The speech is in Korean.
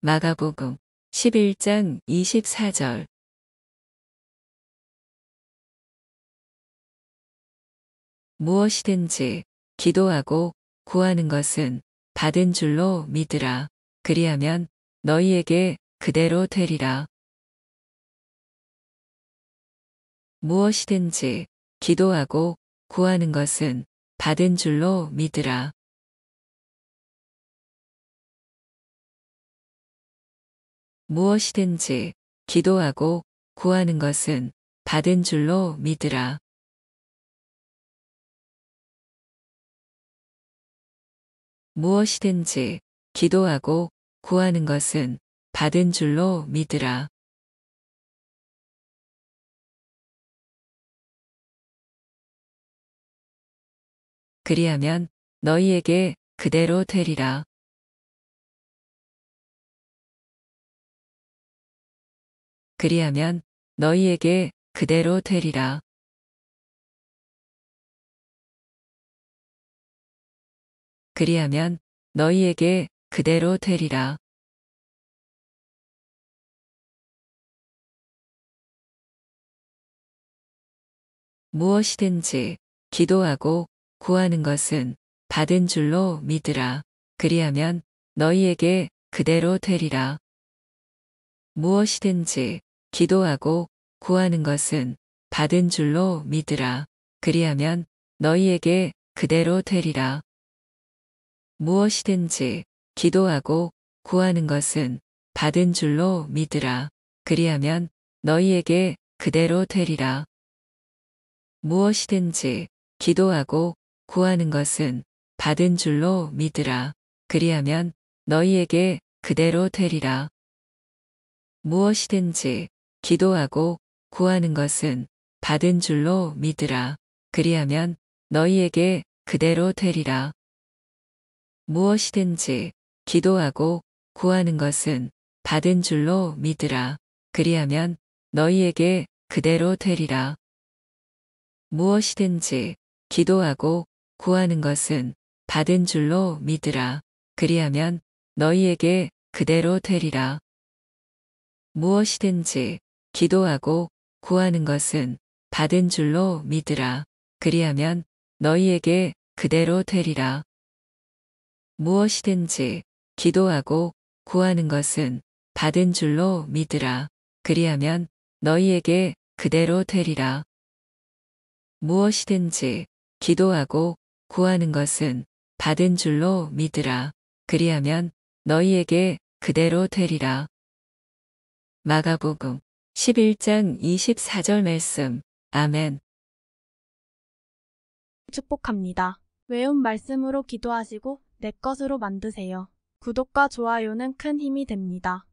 마가복음 11장 24절 무엇이든지 기도하고 구하는 것은 받은 줄로 믿으라. 그리하면 너희에게 그대로 되리라. 무엇이든지 기도하고 구하는 것은 받은 줄로 믿으라. 무엇이든지 기도하고 구하는 것은 받은 줄로 믿으라. 무엇이든지 기도하고 구하는 것은 받은 줄로 믿으라. 그리하면 너희에게 그대로 되리라. 그리하면 너희에게 그대로 되리라. 그리하면 너희에게 그대로 되리라. 무엇이든지 기도하고 구하는 것은 받은 줄로 믿으라. 그리하면 너희에게 그대로 되리라. 무엇이든지 기도하고 구하는 것은 받은 줄로 믿으라. 그리하면 너희에게 그대로 되리라. 무엇이든지 기도하고 구하는 것은 받은 줄로 믿으라. 그리하면 너희에게 그대로 되리라. 무엇이든지 기도하고 구하는 것은 받은 줄로 믿으라. 그리하면 너희에게 그대로 되리라. 무엇이든지 기도하고 구하는 것은 받은 줄로 믿으라. 그리하면 너희에게 그대로 되리라. 무엇이든지 기도하고 구하는 것은 받은 줄로 믿으라. 그리하면 너희에게 그대로 되리라. 무엇이든지 기도하고 구하는 것은 받은 줄로 믿으라. 그리하면 너희에게 그대로 되리라. 무엇이든지 기도하고 구하는 것은 받은 줄로 믿으라. 그리하면 너희에게 그대로 되리라. 무엇이든지 기도하고 구하는 것은 받은 줄로 믿으라. 그리하면 너희에게 그대로 되리라. 무엇이든지 기도하고 구하는 것은 받은 줄로 믿으라. 그리하면 너희에게 그대로 되리라. 마가복음 11장 24절 말씀. 아멘. 축복합니다. 외운 말씀으로 기도하시고 내 것으로 만드세요. 구독과 좋아요는 큰 힘이 됩니다.